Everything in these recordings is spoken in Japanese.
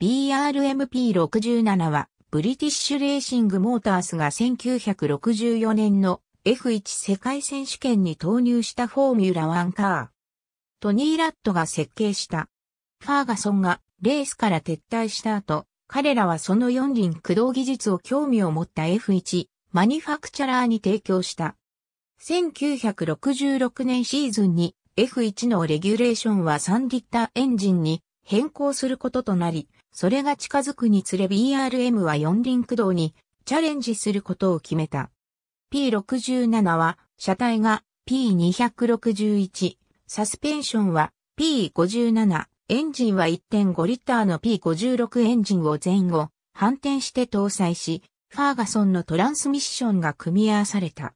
BRMP67 は、ブリティッシュレーシングモータースが1964年の F1 世界選手権に投入したフォーミュラ1カー。トニー・ラットが設計した。ファーガソンがレースから撤退した後、彼らはその4輪駆動技術を興味を持った F1 マニファクチャラーに提供した。1966年シーズンに F1 のレギュレーションは3リッターエンジンに変更することとなり、それが近づくにつれ BRM は四輪駆動にチャレンジすることを決めた。P67 は車体が P261、サスペンションは P57、エンジンは1.5リッターの P56 エンジンを前後、反転して搭載し、ファーガソンのトランスミッションが組み合わされた。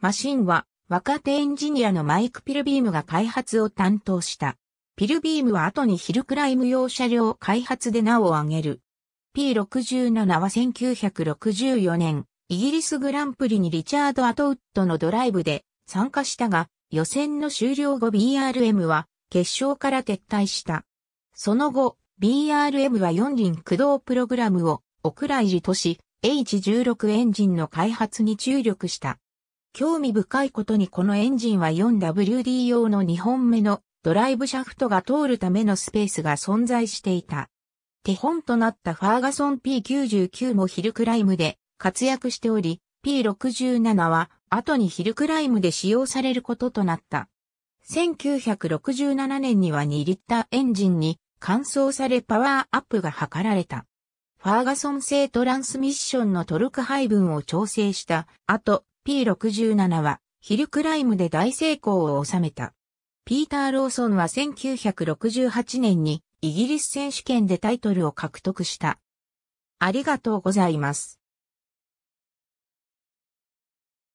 マシンは若手エンジニアのマイク・ピルビームが開発を担当した。ピルビームは後にヒルクライム用車両開発で名を挙げる。P67 は1964年、イギリスグランプリにリチャード・アトウッドのドライブで参加したが、予選の終了後 BRM は決勝から撤退した。その後、BRM は4輪駆動プログラムをオクライジとし、H16 エンジンの開発に注力した。興味深いことにこのエンジンは 4WD 用の2本目のドライブシャフトが通るためのスペースが存在していた。手本となったファーガソン P99 もヒルクライムで活躍しており、P67 は後にヒルクライムで使用されることとなった。1967年には2リッターエンジンに乾燥されパワーアップが図られた。ファーガソン製トランスミッションのトルク配分を調整した後、P67 はヒルクライムで大成功を収めた。ピーター・ローソンは1968年にイギリス選手権でタイトルを獲得した。ありがとうございます。